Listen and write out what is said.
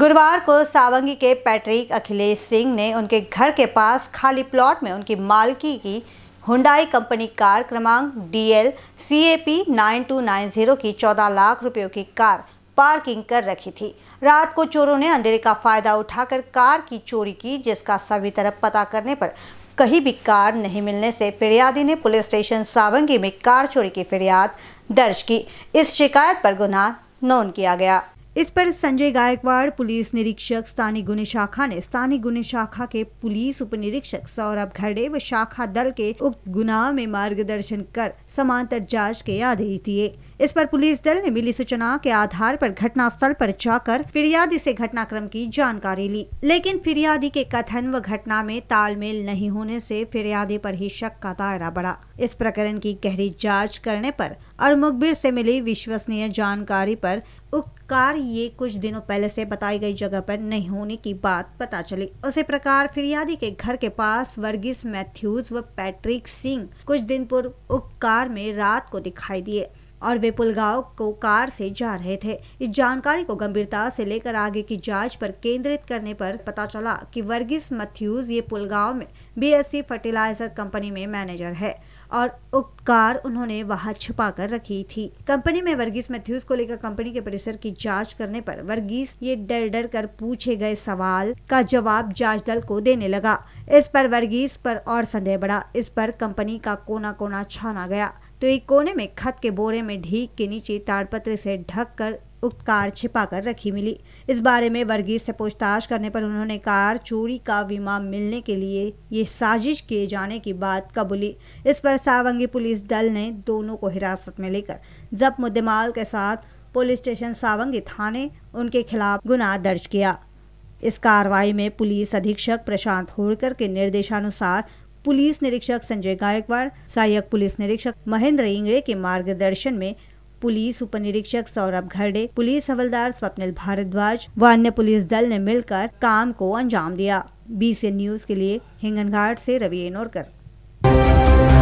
गुरुवार को सावंगी के पैट्रिक अखिलेश सिंह ने उनके घर के पास खाली प्लॉट में उनकी मालकी की हुंडाई कंपनी कार क्रमांक D L C A P nine two nine zero की चौदह लाख रुपयों की कार पार्किंग कर रखी थी रात को चोरों ने अंधेरे का फायदा उठाकर कार की चोरी की जिसका सभी तरफ पता करने पर कहीं भी कार नहीं मिलने से फिरियादी ने पुलिस स्टेशन सावंगी में कार चोरी की फिरियाद दर्ज की इस शिकायत पर गुनाह नोन किया गया इस पर संजय गायकवाड़ पुलिस निरीक्षक स्थानीय गुन्हे शाखा ने स्थानीय गुन्हे शाखा के पुलिस उप निरीक्षक सौरभ घरडे व शाखा दल के उक्त गुनाह में मार्गदर्शन कर समांतर जांच के आदेश दिए इस पर पुलिस दल ने मिली सूचना के आधार पर घटना स्थल पर जाकर फिरियादी से घटनाक्रम की जानकारी ली लेकिन फिरियादी के कथन व घटना में तालमेल नहीं होने से फिरियादी पर ही शक का दायरा बढ़ा इस प्रकरण की गहरी जांच करने पर और मुखबिर से मिली विश्वसनीय जानकारी पर उक्त कार ये कुछ दिनों पहले से बताई गई जगह पर नहीं होने की बात पता चली उसी प्रकार फिरियादी के घर के पास वर्गीस मैथ्यूज व पैट्रिक सिंह कुछ दिन पूर्व उप कार में रात को दिखाई दिए और वे पुलगांव को कार से जा रहे थे इस जानकारी को गंभीरता से लेकर आगे की जांच पर केंद्रित करने पर पता चला कि वर्गीस मैथ्यूज ये पुलगांव में बीएससी फर्टिलाइजर कंपनी में मैनेजर है और उपकार उन्होंने वहां छुपा कर रखी थी कंपनी में वर्गीस मैथ्यूज को लेकर कंपनी के परिसर की जांच करने पर वर्गीस ये डर डर कर पूछे गए सवाल का जवाब जांच दल को देने लगा इस पर वर्गीस पर और संदेह बढ़ा इस पर कंपनी का कोना कोना छाना गया तो एक कोने में खत के बोरे में ढीक के नीचे ताड़पत्र से ढककर उक्त कार छिपाकर रखी मिली इस बारे में वर्गीज से पूछताछ करने पर उन्होंने कार चोरी का बीमा मिलने के लिए ये साजिश किए जाने की बात कबूली इस पर सावंगी पुलिस दल ने दोनों को हिरासत में लेकर जब मुद्देमाल के साथ पुलिस स्टेशन सावंगी थाने उनके खिलाफ गुना दर्ज किया इस कार्रवाई में पुलिस अधीक्षक प्रशांत होड़कर के निर्देशानुसार पुलिस निरीक्षक संजय गायकवाड़ सहायक पुलिस निरीक्षक महेंद्र इंगड़े के मार्गदर्शन में पुलिस उप निरीक्षक सौरभ घरडे पुलिस हवलदार स्वप्निल भारद्वाज व अन्य पुलिस दल ने मिलकर काम को अंजाम दिया बीसी न्यूज के लिए हिंगनघाट से रवि एनोरकर